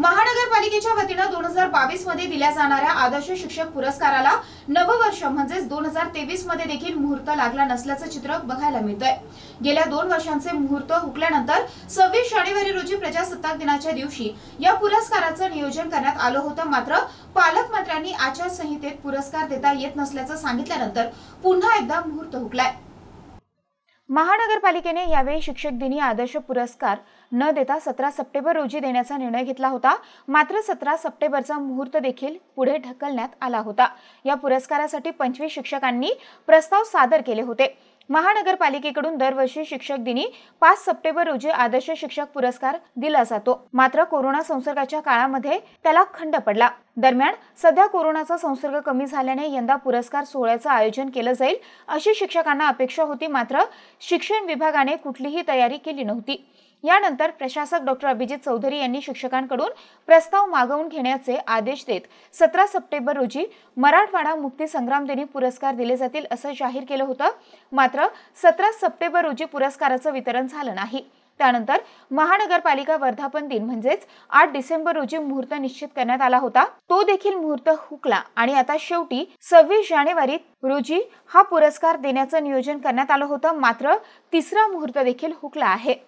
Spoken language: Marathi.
महानगरपालिकेच्या वतीनं दोन हजार बावीस मध्ये दिल्या जाणाऱ्या आदर्श शिक्षक पुरस्काराला नववर्ष म्हणजे दोन हजार तेवीस मध्ये देखील मुहूर्त लागला नसल्याचं चित्र बघायला मिळतंय गेल्या दोन वर्षांचे मुहूर्त हुकल्यानंतर सव्वीस जानेवारी रोजी प्रजासत्ताक दिनाच्या दिवशी या पुरस्काराचं नियोजन करण्यात आलं होतं मात्र पालकमंत्र्यांनी आचारसंहितेत पुरस्कार देता येत नसल्याचं सांगितल्यानंतर पुन्हा एकदा मुहूर्त हुकलाय महानगरपालिकेने यावेळी शिक्षक दिनी आदर्श पुरस्कार न देता सतरा सप्टेंबर रोजी देण्याचा निर्णय घेतला होता मात्र सतरा सप्टेंबरचा मुहूर्त देखील पुढे ढकलण्यात आला होता या पुरस्कारासाठी पंचवीस शिक्षकांनी प्रस्ताव सादर केले होते महानगरपालिकेकडून दरवर्षी शिक्षक दिनी पाच सप्टेंबर रोजी आदर्श शिक्षक पुरस्कार दिला जातो मात्र कोरोना संसर्गाच्या काळामध्ये त्याला खंड पडला दरम्यान सध्या कोरोनाचा संसर्ग कमी झाल्याने यंदा पुरस्कार सोहळ्याचं आयोजन केलं जाईल अशी शिक्षकांना अपेक्षा होती मात्र शिक्षण विभागाने कुठलीही तयारी केली नव्हती यानंतर प्रशासक डॉक्टर अभिजित चौधरी यांनी शिक्षकांकडून प्रस्ताव मागवून घेण्याचे आदेश देत सतरा सप्टेंबर रोजी मराठवाडा मुक्ती संग्राम दिनी पुरस्कार दिले जातील असं जाहीर केलं होतं मात्र सतरा सप्टेंबर रोजी पुरस्काराचं वितरण झालं नाही त्यानंतर महानगरपालिका वर्धापन दिन म्हणजेच आठ डिसेंबर रोजी मुहूर्त निश्चित करण्यात आला होता तो देखील मुहूर्त हुकला आणि आता शेवटी सव्वीस जानेवारी रोजी हा पुरस्कार देण्याचं नियोजन करण्यात आलं होतं मात्र तिसरा मुहूर्त देखील हुकला आहे